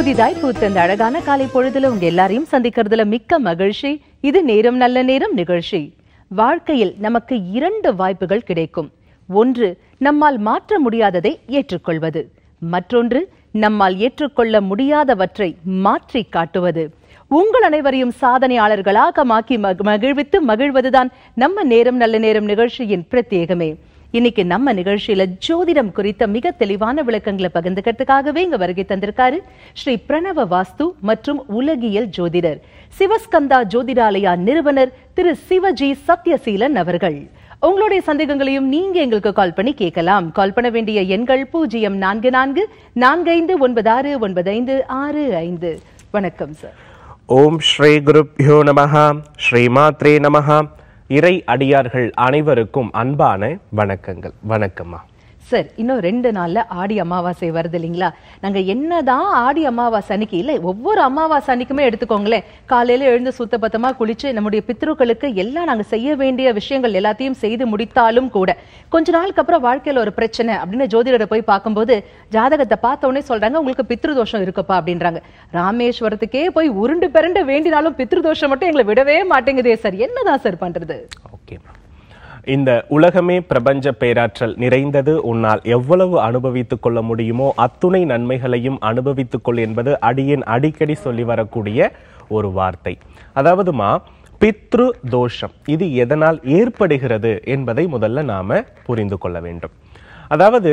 புதிதாய் பூத்த இந்த அழகான காலை பொழுதுல உங்க எல்லாரையும் சந்திக்கிறதுல மிக்க மகிழ்ச்சி இது நேரம் நல்ல நேரம் நிகழ்ச்சி வாழ்க்கையில் நமக்கு இரண்டு வாய்ப்புகள் கிடைக்கும் ஒன்று நம்மால் மாற்ற முடியாததை ஏற்றுக்கொள்வது மற்றொன்று நம்மால் ஏற்றுக்கொள்ள முடியாதவற்றை மாற்றி காட்டுவது உங்கள் அனைவரையும் சாதனையாளர்களாக மாக்கி மகிழ்வித்து மகிழ்வதுதான் நம்ம நேரம் நல்ல நேரம் நிகழ்ச்சியின் பிரத்யேகமே இன்னைக்கு நம்ம நிகழ்ச்சியில ஜோதிடம் குறித்த மிக தெளிவான விளக்கங்களை பகிர்ந்துக்கிறதுக்காகவே இங்க வருகை தந்திருக்காரு ஸ்ரீ பிரணவ வாஸ்து மற்றும் உலகியல் ஜோதிடர் சிவஸ்கந்தா ஜோதிடாலயா நிறுவனர் திரு சிவஜி சத்யசீலன் அவர்கள் உங்களுடைய சந்தேகங்களையும் நீங்க எங்களுக்கு கால் பண்ணி கேட்கலாம் கால் பண்ண வேண்டிய எண்கள் பூஜ்ஜியம் நான்கு நான்கு நான்கு ஐந்து ஒன்பது ஆறு ஒன்பது ஐந்து ஆறு ஐந்து வணக்கம் சார் ஓம் ஸ்ரீ குருப்யோ ஸ்ரீ மாத்ரே நமஹா இறை அடியார்கள் அனைவருக்கும் அன்பான வணக்கங்கள் வணக்கம்மா சார் இன்னும் ரெண்டு நாளில் ஆடி அமாவாசை வருது இல்லைங்களா நாங்கள் என்ன தான் ஆடி அமாவாசை அன்னைக்கு இல்லை ஒவ்வொரு அமாவாசை அன்னைக்குமே எடுத்துக்கோங்களேன் காலையில் எழுந்து பத்தமாக குளித்து நம்முடைய பித்ருக்களுக்கு எல்லாம் நாங்கள் செய்ய வேண்டிய விஷயங்கள் எல்லாத்தையும் செய்து முடித்தாலும் கூட கொஞ்ச நாளுக்கு அப்புறம் வாழ்க்கையில் ஒரு பிரச்சனை அப்படின்னு ஜோதிடரை போய் பார்க்கும்போது ஜாதகத்தை பார்த்தோன்னே சொல்கிறாங்க உங்களுக்கு பித்ருதோஷம் இருக்குப்பா அப்படின்றாங்க ராமேஸ்வரத்துக்கே போய் உருண்டு பிறண்டு வேண்டினாலும் பித்ருதோஷம் மட்டும் எங்களை விடவே மாட்டேங்குதே சார் என்னதான் சார் பண்ணுறது ஓகே இந்த உலகமே பிரபஞ்ச பேராற்றல் நிறைந்தது உன்னால் எவ்வளவு அனுபவித்துக் கொள்ள முடியுமோ அத்துணை நன்மைகளையும் அனுபவித்துக் கொள் என்பது அடியின் அடிக்கடி சொல்லி வரக்கூடிய ஒரு வார்த்தை அதாவதுமா பித்ரு தோஷம் இது எதனால் ஏற்படுகிறது என்பதை முதல்ல நாம புரிந்து கொள்ள வேண்டும் அதாவது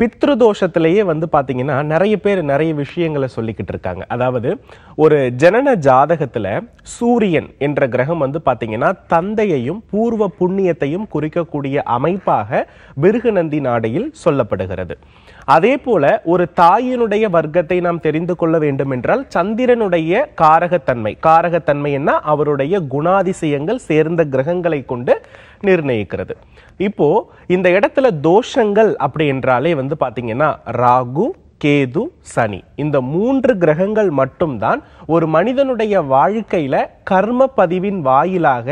பித்ருதோஷத்திலேயே வந்து பார்த்தீங்கன்னா நிறைய பேர் நிறைய விஷயங்களை சொல்லிக்கிட்டு இருக்காங்க அதாவது ஒரு ஜனன ஜாதகத்தில் சூரியன் என்ற கிரகம் வந்து பார்த்தீங்கன்னா தந்தையையும் பூர்வ புண்ணியத்தையும் குறிக்கக்கூடிய அமைப்பாக பிருகுநந்தி நாடையில் சொல்லப்படுகிறது அதே போல ஒரு தாயினுடைய வர்க்கத்தை நாம் தெரிந்து கொள்ள வேண்டும் என்றால் சந்திரனுடைய காரகத்தன்மை காரகத்தன்மை என்ன அவருடைய குணாதிசயங்கள் சேர்ந்த கிரகங்களை கொண்டு நிர்ணயிக்கிறது இப்போ இந்த இடத்துல தோஷங்கள் அப்படி என்றாலே வந்து பாத்தீங்கன்னா ராகு கேது சனி இந்த மூன்று கிரகங்கள் மட்டும்தான் ஒரு மனிதனுடைய வாழ்க்கையில கர்ம பதிவின் வாயிலாக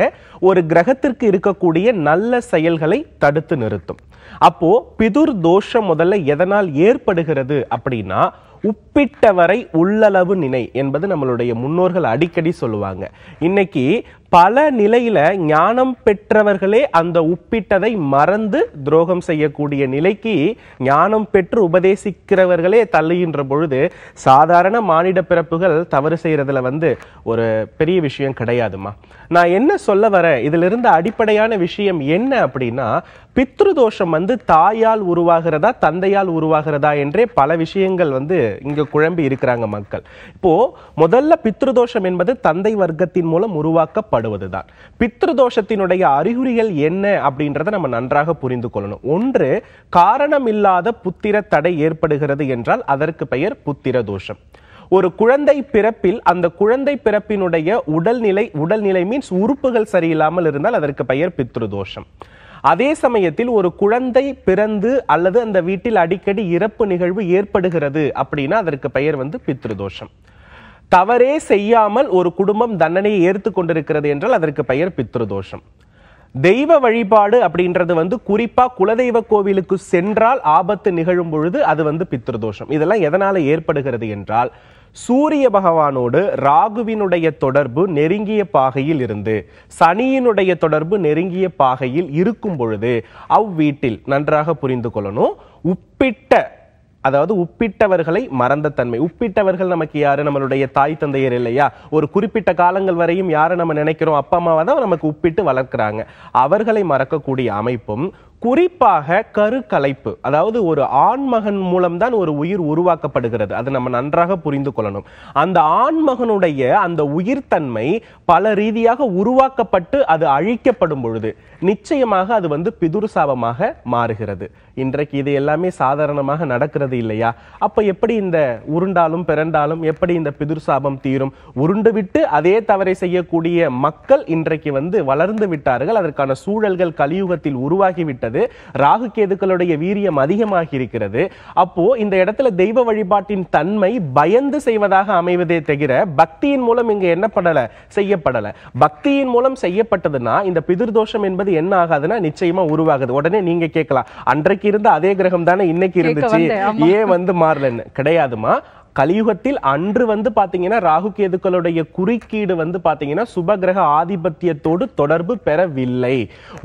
ஒரு கிரகத்திற்கு இருக்கக்கூடிய நல்ல செயல்களை தடுத்து நிறுத்தும் அப்போ பிதுர் தோஷம் முதல்ல எதனால் ஏற்படுகிறது அப்படின்னா உப்பிட்டவரை உள்ளளவு நினை என்பது நம்மளுடைய முன்னோர்கள் அடிக்கடி சொல்லுவாங்க இன்னைக்கு பல நிலையில ஞானம் பெற்றவர்களே அந்த உப்பிட்டதை மறந்து துரோகம் செய்யக்கூடிய நிலைக்கு ஞானம் பெற்று உபதேசிக்கிறவர்களே தள்ளுகின்ற பொழுது சாதாரண மானிட பிறப்புகள் தவறு செய்யறதுல வந்து ஒரு பெரிய விஷயம் கிடையாதுமா நான் என்ன சொல்ல வரேன் இதுல இருந்து அடிப்படையான விஷயம் என்ன அப்படின்னா பித்ருதோஷம் வந்து தாயால் உருவாகிறதா தந்தையால் உருவாகிறதா என்றே பல விஷயங்கள் வந்து இங்க குழம்பி இருக்கிறாங்க மக்கள் இப்போ முதல்ல பித்ருதோஷம் என்பது தந்தை வர்க்கத்தின் மூலம் உருவாக்கப்படும் ஏற்படுவதுதான் பித்ருதோஷத்தினுடைய அறிகுறிகள் என்ன அப்படின்றத நம்ம நன்றாக புரிந்து கொள்ளணும் ஒன்று காரணமில்லாத புத்திர தடை ஏற்படுகிறது என்றால் அதற்கு பெயர் புத்திர தோஷம் ஒரு குழந்தை பிறப்பில் அந்த குழந்தை பிறப்பினுடைய உடல்நிலை உடல்நிலை மீன்ஸ் உறுப்புகள் சரியில்லாமல் இருந்தால் அதற்கு பெயர் பித்ருதோஷம் அதே சமயத்தில் ஒரு குழந்தை பிறந்து அல்லது அந்த வீட்டில் அடிக்கடி இறப்பு நிகழ்வு ஏற்படுகிறது அப்படின்னா அதற்கு பெயர் வந்து பித்ருதோஷம் தவறே செய்யாமல் ஒரு குடும்பம் தண்டனையை ஏற்றுக் கொண்டிருக்கிறது என்றால் அதற்கு பெயர் பித்ருதோஷம் தெய்வ வழிபாடு அப்படின்றது வந்து குறிப்பா குலதெய்வ கோவிலுக்கு சென்றால் ஆபத்து நிகழும் பொழுது அது வந்து பித்ருதோஷம் இதெல்லாம் எதனால ஏற்படுகிறது என்றால் சூரிய பகவானோடு ராகுவினுடைய தொடர்பு நெருங்கிய பாகையில் இருந்து சனியினுடைய தொடர்பு நெருங்கிய பாகையில் இருக்கும் பொழுது அவ்வீட்டில் நன்றாக புரிந்து கொள்ளணும் உப்பிட்ட அதாவது உப்பிட்டவர்களை மறந்த தன்மை உப்பிட்டவர்கள் நமக்கு யாரு நம்மளுடைய தாய் தந்தையர் இல்லையா ஒரு குறிப்பிட்ட காலங்கள் வரையும் யாரை நம்ம நினைக்கிறோம் அப்பா அம்மாவை தான் நமக்கு உப்பிட்டு வளர்க்குறாங்க அவர்களை மறக்கக்கூடிய அமைப்பும் குறிப்பாக கருக்கலைப்பு அதாவது ஒரு ஆண்மகன் மூலம்தான் ஒரு உயிர் உருவாக்கப்படுகிறது அதை நம்ம நன்றாக புரிந்து கொள்ளணும் அந்த ஆண்மகனுடைய அந்த உயிர்த்தன்மை பல ரீதியாக உருவாக்கப்பட்டு அது அழிக்கப்படும் பொழுது நிச்சயமாக அது வந்து பிதுர் சாபமாக மாறுகிறது இன்றைக்கு இது எல்லாமே சாதாரணமாக நடக்கிறது இல்லையா அப்ப எப்படி இந்த உருண்டாலும் பிறண்டாலும் எப்படி இந்த பிதிர் சாபம் தீரும் உருண்டு விட்டு அதே தவறை செய்யக்கூடிய மக்கள் இன்றைக்கு வந்து வளர்ந்து விட்டார்கள் அதற்கான சூழல்கள் கலியுகத்தில் உருவாகிவிட்டது ராகு கேதுக்களுடைய வீரியம் அதிகமாகி இருக்கிறது அப்போ இந்த இடத்துல தெய்வ வழிபாட்டின் தன்மை பயந்து செய்வதாக அமைவதே தவிர பக்தியின் மூலம் இங்க என்ன பண்ணல செய்யப்படல பக்தியின் மூலம் செய்யப்பட்டதுன்னா இந்த பிதிர் தோஷம் என்பது என்ன ஆகாதுன்னா நிச்சயமா உருவாகுது உடனே நீங்க கேட்கலாம் அன்றைக்கு இருந்த அதே கிரகம் தானே இன்னைக்கு இருந்துச்சு ஏன் வந்து மாறலன்னு கிடையாதுமா கலியுகத்தில் அன்று வந்து பார்த்தீங்கன்னா ராகு கேதுக்களுடைய குறுக்கீடு வந்து பார்த்தீங்கன்னா சுபகிரக ஆதிபத்தியத்தோடு தொடர்பு பெறவில்லை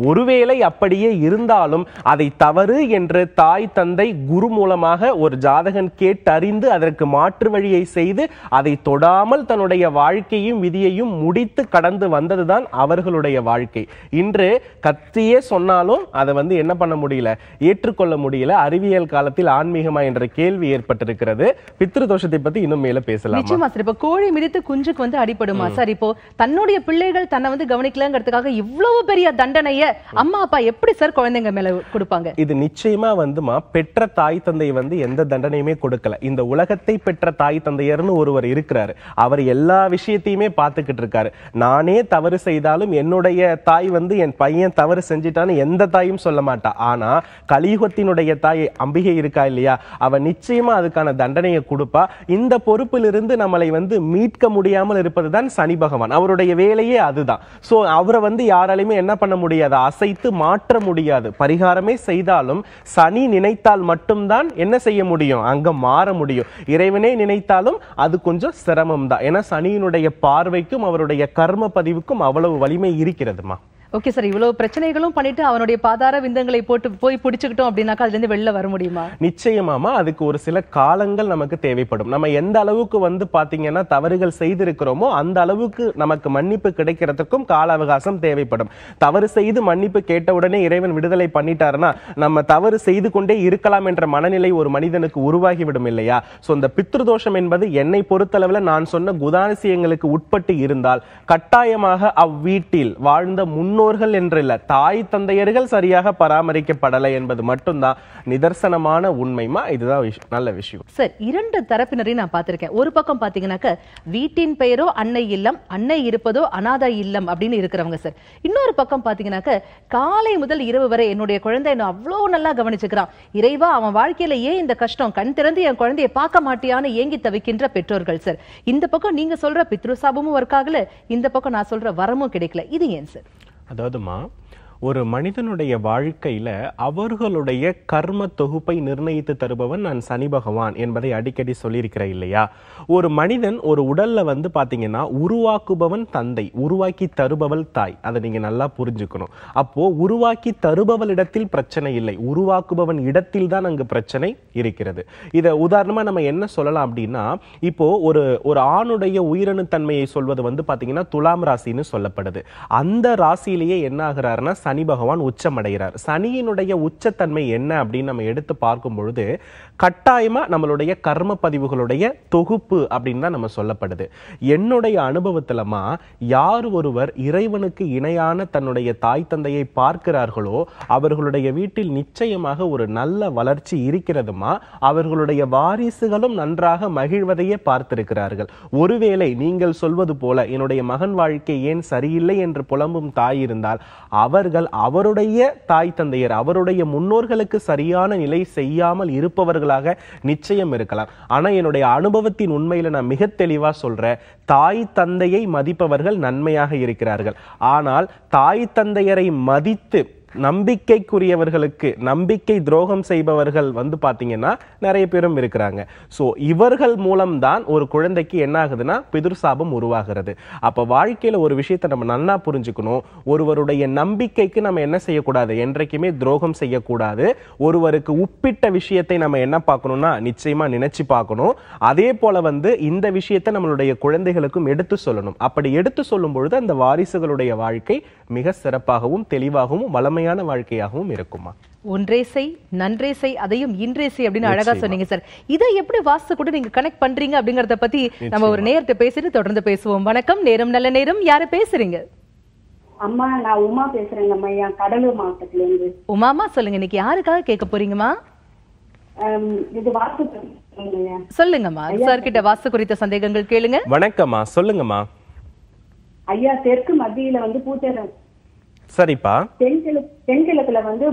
ஒருவேளை அப்படியே இருந்தாலும் அதை தவறு என்று தாய் தந்தை குரு மூலமாக ஒரு ஜாதகன் கேட்டறிந்து அதற்கு மாற்று வழியை செய்து அதை தொடாமல் தன்னுடைய வாழ்க்கையும் விதியையும் முடித்து கடந்து வந்ததுதான் அவர்களுடைய வாழ்க்கை இன்று கத்தியே சொன்னாலும் அதை வந்து என்ன பண்ண முடியல ஏற்றுக்கொள்ள முடியல அறிவியல் காலத்தில் ஆன்மீகமா என்ற கேள்வி ஏற்பட்டிருக்கிறது பித்ரு சந்தோஷத்தை பத்தி இன்னும் மேல பேசலாம் நிச்சயமா சார் இப்போ கோழி மிதித்து குஞ்சுக்கு வந்து அடிபடுமா சார் இப்போ தன்னுடைய பிள்ளைகள் தன்னை வந்து கவனிக்கலங்கிறதுக்காக இவ்வளவு பெரிய தண்டனைய அம்மா அப்பா எப்படி சார் குழந்தைங்க மேல கொடுப்பாங்க இது நிச்சயமா வந்துமா பெற்ற தாய் தந்தை வந்து எந்த தண்டனையுமே கொடுக்கல இந்த உலகத்தை பெற்ற தாய் தந்தையர்னு ஒருவர் இருக்கிறாரு அவர் எல்லா விஷயத்தையுமே பார்த்துக்கிட்டு இருக்காரு நானே தவறு செய்தாலும் என்னுடைய தாய் வந்து என் பையன் தவறு செஞ்சிட்டான்னு எந்த தாயும் சொல்ல மாட்டா ஆனா கலியுகத்தினுடைய தாய் அம்பிகை இருக்கா இல்லையா அவ நிச்சயமா அதுக்கான தண்டனையை கொடுப்பா இந்த பொறுப்பிலிருந்து நம்மளை வந்து மீட்க முடியாமல் இருப்பது தான் சனி பகவான் அவருடைய வேலையே அதுதான் ஸோ அவரை வந்து யாராலையுமே என்ன பண்ண முடியாது அசைத்து மாற்ற முடியாது பரிகாரமே செய்தாலும் சனி நினைத்தால் மட்டும்தான் என்ன செய்ய முடியும் அங்கே மாற முடியும் இறைவனே நினைத்தாலும் அது கொஞ்சம் சிரமம் தான் ஏன்னா சனியினுடைய பார்வைக்கும் அவருடைய கர்ம பதிவுக்கும் அவ்வளவு வலிமை இருக்கிறதுமா ஓகே சார் இவ்வளவு பிரச்சனைகளும் பண்ணிட்டு அவனுடைய பாதார விந்தங்களை போட்டு போய் பிடிச்சுக்கிட்டோம் அப்படின்னாக்கா அதுல இருந்து வெளில வர முடியுமா நிச்சயமாமா அதுக்கு ஒரு சில காலங்கள் நமக்கு தேவைப்படும் நம்ம எந்த அளவுக்கு வந்து பாத்தீங்கன்னா தவறுகள் செய்திருக்கிறோமோ அந்த அளவுக்கு நமக்கு மன்னிப்பு கிடைக்கிறதுக்கும் கால அவகாசம் தேவைப்படும் தவறு செய்து மன்னிப்பு கேட்ட உடனே இறைவன் விடுதலை பண்ணிட்டாருன்னா நம்ம தவறு செய்து கொண்டே இருக்கலாம் என்ற மனநிலை ஒரு மனிதனுக்கு உருவாகிவிடும் இல்லையா சோ இந்த பித்ருதோஷம் என்பது என்னை பொறுத்தளவில் நான் சொன்ன குதாசியங்களுக்கு உட்பட்டு இருந்தால் கட்டாயமாக அவ்வீட்டில் வாழ்ந்த முன்னோ என்று என்றில்ல தாய் தந்தையர்கள் சரியாக பராமரிக்கப்படலை என்பது மட்டும்தான் நிதர்சனமான உண்மைமா இதுதான் நல்ல விஷயம் சார் இரண்டு தரப்பினரையும் நான் பார்த்திருக்கேன் ஒரு பக்கம் பாத்தீங்கன்னாக்க வீட்டின் பெயரோ அன்னை இல்லம் அன்னை இருப்பதோ அனாதை இல்லம் அப்படின்னு இருக்கிறவங்க சார் இன்னொரு பக்கம் பாத்தீங்கன்னாக்க காலை முதல் இரவு வரை என்னுடைய குழந்தை என்ன அவ்வளோ நல்லா கவனிச்சுக்கிறான் இறைவா அவன் வாழ்க்கையில ஏன் இந்த கஷ்டம் கண் திறந்து என் குழந்தையை பார்க்க மாட்டியான்னு ஏங்கி தவிக்கின்ற பெற்றோர்கள் சார் இந்த பக்கம் நீங்க சொல்ற பித்ருசாபமும் ஒர்க் ஆகல இந்த பக்கம் நான் சொல்ற வரமும் கிடைக்கல இது ஏன் சார் அதாவதுமா ஒரு மனிதனுடைய வாழ்க்கையில அவர்களுடைய கர்ம தொகுப்பை நிர்ணயித்து தருபவன் நான் சனி பகவான் என்பதை அடிக்கடி சொல்லியிருக்கிறேன் இல்லையா ஒரு மனிதன் ஒரு உடல்ல வந்து பாத்தீங்கன்னா உருவாக்குபவன் தந்தை உருவாக்கி தருபவள் தாய் அதை நீங்க நல்லா புரிஞ்சுக்கணும் அப்போ உருவாக்கி தருபவளிடத்தில் பிரச்சனை இல்லை உருவாக்குபவன் இடத்தில் தான் அங்கு பிரச்சனை இருக்கிறது இதை உதாரணமா நம்ம என்ன சொல்லலாம் அப்படின்னா இப்போ ஒரு ஒரு ஆணுடைய உயிரணு தன்மையை சொல்வது வந்து பாத்தீங்கன்னா துலாம் ராசின்னு சொல்லப்படுது அந்த ராசியிலேயே என்ன ஆகிறாருன்னா சனி பகவான் உச்சம் அடைகிறார் சனியினுடைய உச்சத்தன்மை என்ன அப்படின்னு நம்ம எடுத்து பார்க்கும் பொழுது கட்டாயமா நம்மளுடைய கர்ம பதிவுகளுடைய தொகுப்பு அப்படின்னு தான் நம்ம சொல்லப்படுது என்னுடைய அனுபவத்திலமா யார் ஒருவர் இறைவனுக்கு இணையான தன்னுடைய தாய் தந்தையை பார்க்கிறார்களோ அவர்களுடைய வீட்டில் நிச்சயமாக ஒரு நல்ல வளர்ச்சி இருக்கிறதுமா அவர்களுடைய வாரிசுகளும் நன்றாக மகிழ்வதையே பார்த்திருக்கிறார்கள் ஒருவேளை நீங்கள் சொல்வது போல என்னுடைய மகன் வாழ்க்கை ஏன் சரியில்லை என்று புலம்பும் தாய் இருந்தால் அவர்கள் ஆனால் அவருடைய தாய் தந்தையர் அவருடைய முன்னோர்களுக்கு சரியான நிலை செய்யாமல் இருப்பவர்களாக நிச்சயம் இருக்கலாம் ஆனால் என்னுடைய அனுபவத்தின் உண்மையில் நான் மிக தெளிவாக சொல்கிறேன் தாய் தந்தையை மதிப்பவர்கள் நன்மையாக இருக்கிறார்கள் ஆனால் தாய் தந்தையரை மதித்து நம்பிக்கைக்குரியவர்களுக்கு நம்பிக்கை துரோகம் செய்பவர்கள் வந்து பார்த்தீங்கன்னா நிறைய பேரும் இருக்கிறாங்க ஸோ இவர்கள் மூலம்தான் ஒரு குழந்தைக்கு என்ன ஆகுதுன்னா பிதிர்சாபம் உருவாகிறது அப்போ வாழ்க்கையில் ஒரு விஷயத்தை நம்ம நல்லா புரிஞ்சுக்கணும் ஒருவருடைய நம்பிக்கைக்கு நம்ம என்ன செய்யக்கூடாது என்றைக்குமே துரோகம் செய்யக்கூடாது ஒருவருக்கு உப்பிட்ட விஷயத்தை நம்ம என்ன பார்க்கணும்னா நிச்சயமாக நினைச்சு பார்க்கணும் அதே போல வந்து இந்த விஷயத்தை நம்மளுடைய குழந்தைகளுக்கும் எடுத்து சொல்லணும் அப்படி எடுத்து சொல்லும் பொழுது அந்த வாரிசுகளுடைய வாழ்க்கை மிக சிறப்பாகவும் தெளிவாகவும் வளமை அருமையான வாழ்க்கையாகவும் இருக்குமா ஒன்றே செய் நன்றே செய் அதையும் இன்றே செய் அப்படின்னு அழகா சொன்னீங்க சார் இதை எப்படி வாசு கூட நீங்க கனெக்ட் பண்றீங்க அப்படிங்கறத பத்தி நம்ம ஒரு நேரத்தை பேசிட்டு தொடர்ந்து பேசுவோம் வணக்கம் நேரம் நல்ல நேரம் யாரு பேசுறீங்க அம்மா நான் உமா பேசுறேங்க கடலூர் மாவட்டத்துல இருந்து உமாமா சொல்லுங்க இன்னைக்கு யாருக்காக கேட்க போறீங்கம்மா இது சொல்லுங்கம்மா சார் கிட்ட குறித்த சந்தேகங்கள் கேளுங்க வணக்கம்மா சொல்லுங்கம்மா ஐயா தெற்கு மத்தியில வந்து சரிப்பா தென்கிழக்குல வந்து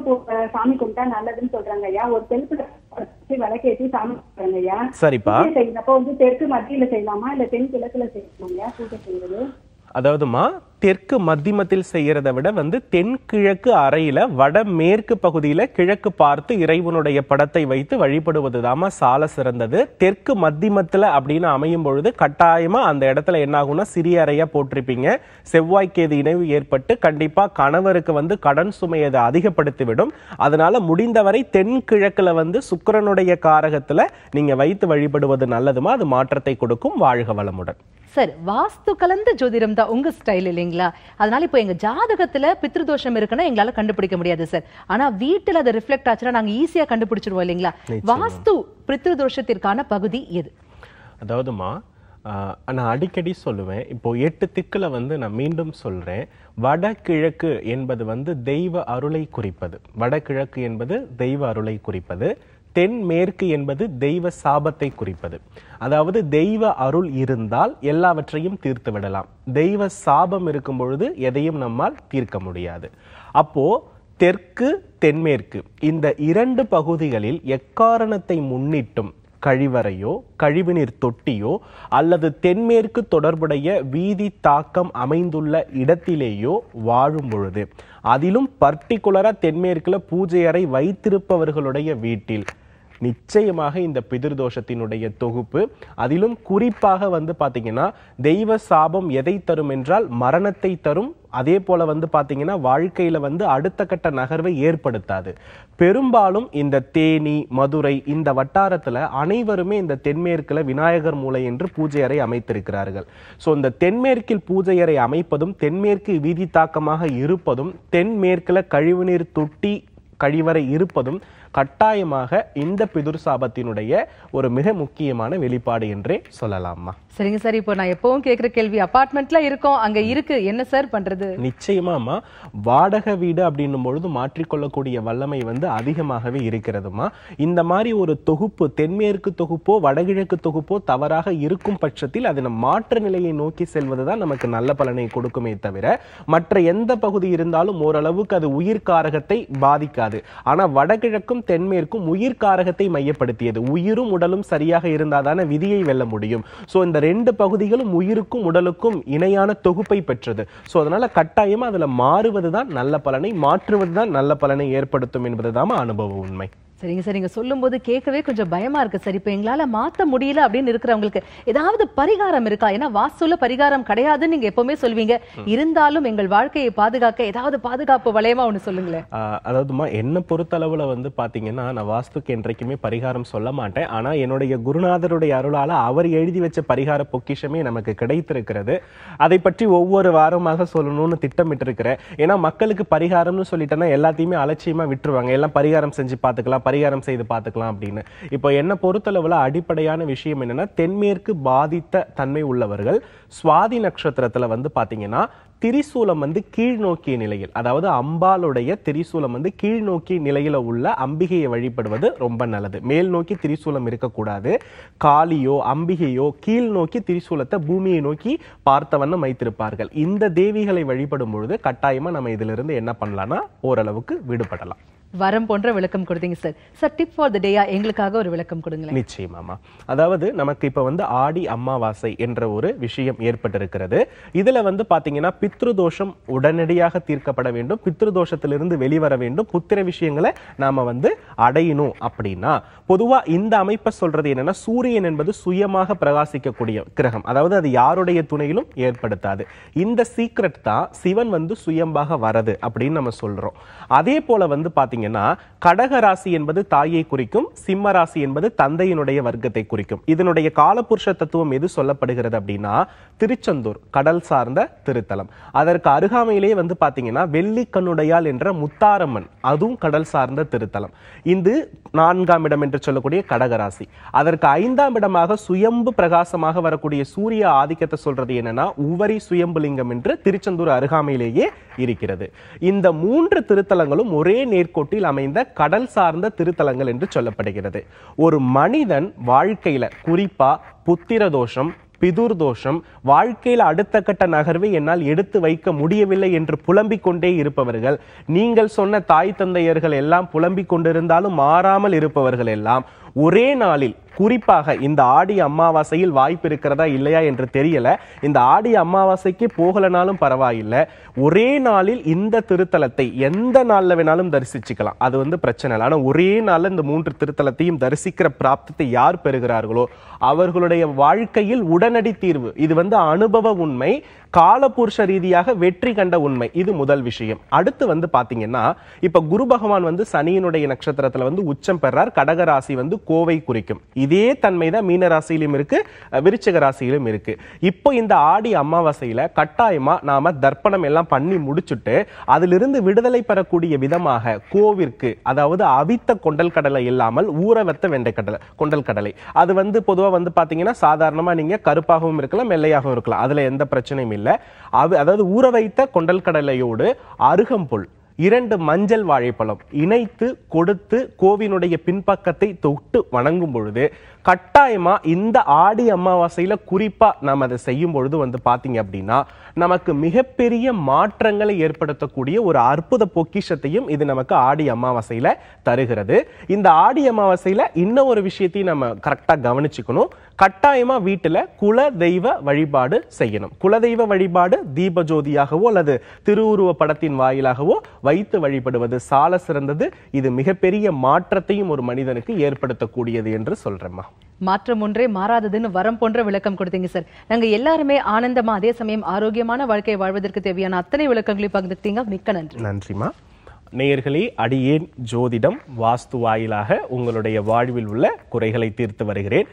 சாமி கும்பிட்டா நல்லதுன்னு சொல்றாங்க ஐயா ஒரு தெலுப்பு விளக்கேற்றி சாமி கும்பிடுறாங்க ஐயா சரிப்பா செய்யறப்ப வந்து தெற்கு மத்தியில செய்யலாமா இல்ல தென்கிழக்குல செய்யலாமா பூஜை செய்யறது அதாவதுமா தெற்கு மத்தியமத்தில் செய்கிறத விட வந்து தென்கிழக்கு அறையில் வட மேற்கு பகுதியில் கிழக்கு பார்த்து இறைவனுடைய படத்தை வைத்து வழிபடுவது தாமா சால சிறந்தது தெற்கு மத்தியமத்தில் அப்படின்னு அமையும் பொழுது கட்டாயமாக அந்த இடத்துல என்ன ஆகும்னா சிறிய அறையாக போட்டிருப்பீங்க செவ்வாய்க்கேது இணைவு ஏற்பட்டு கண்டிப்பாக கணவருக்கு வந்து கடன் சுமையை அதிகப்படுத்திவிடும் அதனால முடிந்தவரை தென்கிழக்கில் வந்து சுக்கரனுடைய காரகத்தில் நீங்கள் வைத்து வழிபடுவது நல்லதுமா அது மாற்றத்தை கொடுக்கும் வாழ்க வளமுடன் சார் வாஸ்து கலந்த ஜோதிடம் தான் உங்க ஸ்டைல் இல்லைங்களா அதனால இப்போ எங்க ஜாதகத்துல பித்ருதோஷம் இருக்குன்னா எங்களால கண்டுபிடிக்க முடியாது சார் ஆனா வீட்டுல அதை ரிஃப்ளெக்ட் ஆச்சுன்னா நாங்க ஈஸியா கண்டுபிடிச்சிருவோம் இல்லைங்களா வாஸ்து பித்ருதோஷத்திற்கான பகுதி எது அதாவதுமா நான் அடிக்கடி சொல்லுவேன் இப்போ எட்டு திக்குல வந்து நான் மீண்டும் சொல்றேன் வடகிழக்கு என்பது வந்து தெய்வ அருளை குறிப்பது வடகிழக்கு என்பது தெய்வ அருளை குறிப்பது தென்மேற்கு என்பது தெய்வ சாபத்தை குறிப்பது அதாவது தெய்வ அருள் இருந்தால் எல்லாவற்றையும் தீர்த்து விடலாம் தெய்வ சாபம் இருக்கும் பொழுது எதையும் நம்மால் தீர்க்க முடியாது அப்போ தெற்கு தென்மேற்கு இந்த இரண்டு பகுதிகளில் எக்காரணத்தை முன்னிட்டும் கழிவறையோ கழிவுநீர் தொட்டியோ அல்லது தென்மேற்கு தொடர்புடைய வீதி தாக்கம் அமைந்துள்ள இடத்திலேயோ வாழும் பொழுது அதிலும் பர்டிகுலராக தென்மேற்கில் பூஜை அறை வைத்திருப்பவர்களுடைய வீட்டில் நிச்சயமாக இந்த பிதிர்தோஷத்தினுடைய தொகுப்பு அதிலும் குறிப்பாக வந்து பார்த்தீங்கன்னா தெய்வ சாபம் எதை தரும் என்றால் மரணத்தை தரும் அதே போல வந்து பார்த்தீங்கன்னா வாழ்க்கையில் வந்து அடுத்த கட்ட நகர்வை ஏற்படுத்தாது பெரும்பாலும் இந்த தேனி மதுரை இந்த வட்டாரத்தில் அனைவருமே இந்த தென்மேற்கில் விநாயகர் மூலை என்று பூஜை அறை அமைத்திருக்கிறார்கள் ஸோ இந்த தென்மேற்கில் பூஜை அறை அமைப்பதும் தென்மேற்கு வீதி தாக்கமாக இருப்பதும் தென்மேற்கில் கழிவுநீர் தொட்டி கழிவறை இருப்பதும் கட்டாயமாக இந்த பிதுர் சாபத்தினுடைய ஒரு மிக முக்கியமான வெளிப்பாடு என்றே சொல்லலாமா சரிங்க சார் இப்போ நான் எப்பவும் கேட்குற கேள்வி அப்பார்ட்மெண்ட்ல இருக்கோம் அங்க இருக்கு என்ன சார் பண்றது நிச்சயமாமா வாடகை வீடு அப்படின்னும் பொழுது மாற்றிக்கொள்ளக்கூடிய வல்லமை வந்து அதிகமாகவே இருக்கிறதுமா இந்த மாதிரி ஒரு தொகுப்பு தென்மேற்கு தொகுப்போ வடகிழக்கு தொகுப்போ தவறாக இருக்கும் பட்சத்தில் அது நம்ம மாற்று நிலையை நோக்கி செல்வதுதான் நமக்கு நல்ல பலனை கொடுக்குமே தவிர மற்ற எந்த பகுதி இருந்தாலும் ஓரளவுக்கு அது உயிர் காரகத்தை பாதிக்காது ஆனா வடகிழக்கும் தென்மேற்கும் தென்மேற்கும் உயிர் காரகத்தை மையப்படுத்தியது உயிரும் உடலும் சரியாக இருந்தாதான விதியை வெல்ல முடியும் ஸோ இந்த ரெண்டு பகுதிகளும் உயிருக்கும் உடலுக்கும் இணையான தொகுப்பை பெற்றது ஸோ அதனால கட்டாயமா அதுல மாறுவது தான் நல்ல பலனை மாற்றுவது தான் நல்ல பலனை ஏற்படுத்தும் என்பதுதான் அனுபவ உண்மை சரிங்க சரிங்க சொல்லும்போது கேட்கவே கொஞ்சம் பயமாக இருக்குது சார் இப்போ எங்களால் மாற்ற முடியல அப்படின்னு இருக்கிறவங்களுக்கு ஏதாவது பரிகாரம் இருக்கா ஏன்னா வாஸ்துல பரிகாரம் கிடையாதுன்னு நீங்கள் எப்போவுமே சொல்வீங்க இருந்தாலும் எங்கள் வாழ்க்கையை பாதுகாக்க ஏதாவது பாதுகாப்பு வளையமா ஒன்று சொல்லுங்களேன் அதாவதுமா என்னை பொறுத்தளவில் வந்து பார்த்தீங்கன்னா நான் வாஸ்துக்கு என்றைக்குமே பரிகாரம் சொல்ல மாட்டேன் ஆனால் என்னுடைய குருநாதருடைய அருளால் அவர் எழுதி வச்ச பரிகார பொக்கிஷமே நமக்கு கிடைத்திருக்கிறது அதை பற்றி ஒவ்வொரு வாரமாக சொல்லணும்னு இருக்கிறேன் ஏன்னா மக்களுக்கு பரிகாரம்னு சொல்லிட்டேன்னா எல்லாத்தையுமே அலட்சியமாக விட்டுருவாங்க எல்லாம் பரிகாரம் செஞ்சு பார்த்துக்கலாம் பரிகாரம் செய்து பார்த்துக்கலாம் அப்படின்னு இப்போ என்ன பொறுத்தளவில் அடிப்படையான விஷயம் என்னென்னா தென்மேற்கு பாதித்த தன்மை உள்ளவர்கள் சுவாதி நட்சத்திரத்தில் வந்து பார்த்தீங்கன்னா திரிசூலம் வந்து கீழ்நோக்கிய நிலையில் அதாவது அம்பாளுடைய திரிசூலம் வந்து நோக்கிய நிலையில் உள்ள அம்பிகையை வழிபடுவது ரொம்ப நல்லது மேல் நோக்கி திரிசூலம் இருக்கக்கூடாது காளியோ அம்பிகையோ கீழ் நோக்கி திரிசூலத்தை பூமியை நோக்கி பார்த்த வண்ணம் வைத்திருப்பார்கள் இந்த தேவிகளை வழிபடும் பொழுது கட்டாயமாக நம்ம இதிலிருந்து என்ன பண்ணலாம்னா ஓரளவுக்கு விடுபடலாம் வரம் போன்ற விளக்கம் கொடுத்தீங்க sir sir tip for the டேயா எங்களுக்காக ஒரு விளக்கம் கொடுங்க நிச்சயமாமா அதாவது நமக்கு இப்போ வந்து ஆடி அம்மாவாசை என்ற ஒரு விஷயம் ஏற்பட்டிருக்கிறது இதில் வந்து பார்த்தீங்கன்னா பித்ருதோஷம் உடனடியாக தீர்க்கப்பட வேண்டும் பித்ருதோஷத்திலிருந்து வெளிவர வேண்டும் புத்திர விஷயங்களை நாம் வந்து அடையணும் அப்படின்னா பொதுவாக இந்த அமைப்பை சொல்றது என்னன்னா சூரியன் என்பது சுயமாக பிரகாசிக்கக்கூடிய கிரகம் அதாவது அது யாருடைய துணையிலும் ஏற்படுத்தாது இந்த சீக்ரெட் தான் சிவன் வந்து சுயம்பாக வரது அப்படின்னு நம்ம சொல்றோம் அதே போல வந்து பார்த்தீங்கன்னா பார்த்தீங்கன்னா கடக ராசி என்பது தாயை குறிக்கும் சிம்ம ராசி என்பது தந்தையினுடைய வர்க்கத்தை குறிக்கும் இதனுடைய காலபுருஷ தத்துவம் எது சொல்லப்படுகிறது அப்படின்னா திருச்செந்தூர் கடல் சார்ந்த திருத்தலம் அதற்கு அருகாமையிலே வந்து பார்த்தீங்கன்னா வெள்ளி கண்ணுடையால் என்ற முத்தாரம்மன் அதுவும் கடல் சார்ந்த திருத்தலம் இது நான்காம் இடம் என்று சொல்லக்கூடிய கடகராசி அதற்கு ஐந்தாம் இடமாக சுயம்பு பிரகாசமாக வரக்கூடிய சூரிய ஆதிக்கத்தை சொல்றது என்னன்னா உவரி சுயம்புலிங்கம் என்று திருச்செந்தூர் அருகாமையிலேயே இருக்கிறது இந்த மூன்று திருத்தலங்களும் ஒரே நேர்கோட்டு புறக்கோட்டில் அமைந்த கடல் சார்ந்த திருத்தலங்கள் என்று சொல்லப்படுகிறது ஒரு மனிதன் வாழ்க்கையில குறிப்பா புத்திர தோஷம் பிதூர் தோஷம் வாழ்க்கையில் அடுத்த கட்ட நகர்வை என்னால் எடுத்து வைக்க முடியவில்லை என்று புலம்பிக் கொண்டே இருப்பவர்கள் நீங்கள் சொன்ன தாய் தந்தையர்கள் எல்லாம் புலம்பிக் கொண்டிருந்தாலும் மாறாமல் இருப்பவர்கள் எல்லாம் ஒரே நாளில் குறிப்பாக இந்த ஆடி அமாவாசையில் வாய்ப்பு இருக்கிறதா இல்லையா என்று தெரியல இந்த ஆடி அமாவாசைக்கு போகலனாலும் பரவாயில்லை ஒரே நாளில் இந்த திருத்தலத்தை எந்த நாளில் வேணாலும் தரிசிச்சுக்கலாம் அது வந்து பிரச்சனை இல்லை ஆனால் ஒரே நாளில் இந்த மூன்று திருத்தலத்தையும் தரிசிக்கிற பிராப்தத்தை யார் பெறுகிறார்களோ அவர்களுடைய வாழ்க்கையில் உடனடி தீர்வு இது வந்து அனுபவ உண்மை காலபுருஷ ரீதியாக வெற்றி கண்ட உண்மை இது முதல் விஷயம் அடுத்து வந்து பாத்தீங்கன்னா இப்ப குரு பகவான் வந்து சனியினுடைய நட்சத்திரத்துல வந்து உச்சம் பெறார் கடகராசி வந்து கோவை குறிக்கும் இதே தன்மை தான் மீன ராசியிலும் இருக்கு விருச்சக ராசியிலும் இருக்கு இப்போ இந்த ஆடி அமாவாசையில கட்டாயமா நாம தர்ப்பணம் எல்லாம் பண்ணி முடிச்சுட்டு அதிலிருந்து விடுதலை பெறக்கூடிய விதமாக கோவிற்கு அதாவது அவித்த கொண்டல் கடலை இல்லாமல் ஊற வெண்டை வெண்டைக்கடலை கொண்டல் கடலை அது வந்து பொதுவாக வந்து பாத்தீங்கன்னா சாதாரணமாக நீங்கள் கருப்பாகவும் இருக்கலாம் மெல்லையாகவும் இருக்கலாம் அதில் எந்த பிரச்சனையும் இல்லை இல்லை அதாவது ஊற வைத்த கொண்டல் கடலையோடு அருகம்புல் இரண்டு மஞ்சள் வாழைப்பழம் இணைத்து கொடுத்து கோவினுடைய பின்பக்கத்தை தொட்டு வணங்கும் பொழுது கட்டாயமா இந்த ஆடி அமாவாசையில குறிப்பா நாம் அதை செய்யும் பொழுது வந்து பாத்தீங்க அப்படின்னா நமக்கு மிகப்பெரிய மாற்றங்களை ஏற்படுத்தக்கூடிய ஒரு அற்புத பொக்கிஷத்தையும் இது நமக்கு ஆடி அமாவாசையில தருகிறது இந்த ஆடி அமாவாசையில இன்னும் ஒரு விஷயத்தையும் நம்ம கரெக்டா கவனிச்சுக்கணும் கட்டாயமா வீட்டுல குல தெய்வ வழிபாடு செய்யணும் குலதெய்வ வழிபாடு தீப ஜோதியாகவோ அல்லது திருவுருவ படத்தின் வாயிலாகவோ வைத்து வழிபடுவது சால சிறந்தது இது மிகப்பெரிய மாற்றத்தையும் ஒரு மனிதனுக்கு ஏற்படுத்தக்கூடியது என்று சொல்றேம்மா மாற்றம் ஒன்றே மாறாததுன்னு வரம் போன்ற விளக்கம் கொடுத்தீங்க சார் நாங்க எல்லாருமே ஆனந்தமா அதே சமயம் ஆரோக்கியமான வாழ்க்கை வாழ்வதற்கு தேவையான அத்தனை விளக்கங்களையும் பகிர்ந்துட்டீங்க மிக்க நன்றி நன்றிமா நேயர்களே அடியேன் ஜோதிடம் வாஸ்து வாயிலாக உங்களுடைய வாழ்வில் உள்ள குறைகளை தீர்த்து வருகிறேன்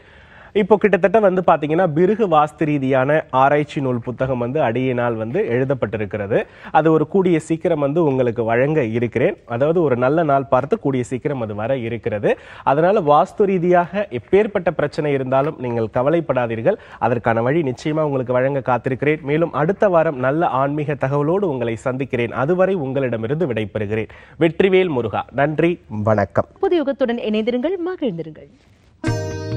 இப்போ கிட்டத்தட்ட வந்து பார்த்தீங்கன்னா பிருகு வாஸ்து ரீதியான ஆராய்ச்சி நூல் புத்தகம் வந்து அடியினால் வந்து எழுதப்பட்டிருக்கிறது அது ஒரு கூடிய சீக்கிரம் வந்து உங்களுக்கு வழங்க இருக்கிறேன் அதாவது ஒரு நல்ல நாள் பார்த்து கூடிய சீக்கிரம் அது வர இருக்கிறது அதனால வாஸ்து ரீதியாக எப்பேற்பட்ட பிரச்சனை இருந்தாலும் நீங்கள் கவலைப்படாதீர்கள் அதற்கான வழி நிச்சயமா உங்களுக்கு வழங்க காத்திருக்கிறேன் மேலும் அடுத்த வாரம் நல்ல ஆன்மீக தகவலோடு உங்களை சந்திக்கிறேன் அதுவரை உங்களிடமிருந்து விடைபெறுகிறேன் வெற்றிவேல் முருகா நன்றி வணக்கம் புதியுகத்துடன் இணைந்திருங்கள் மகிழ்ந்திருங்கள்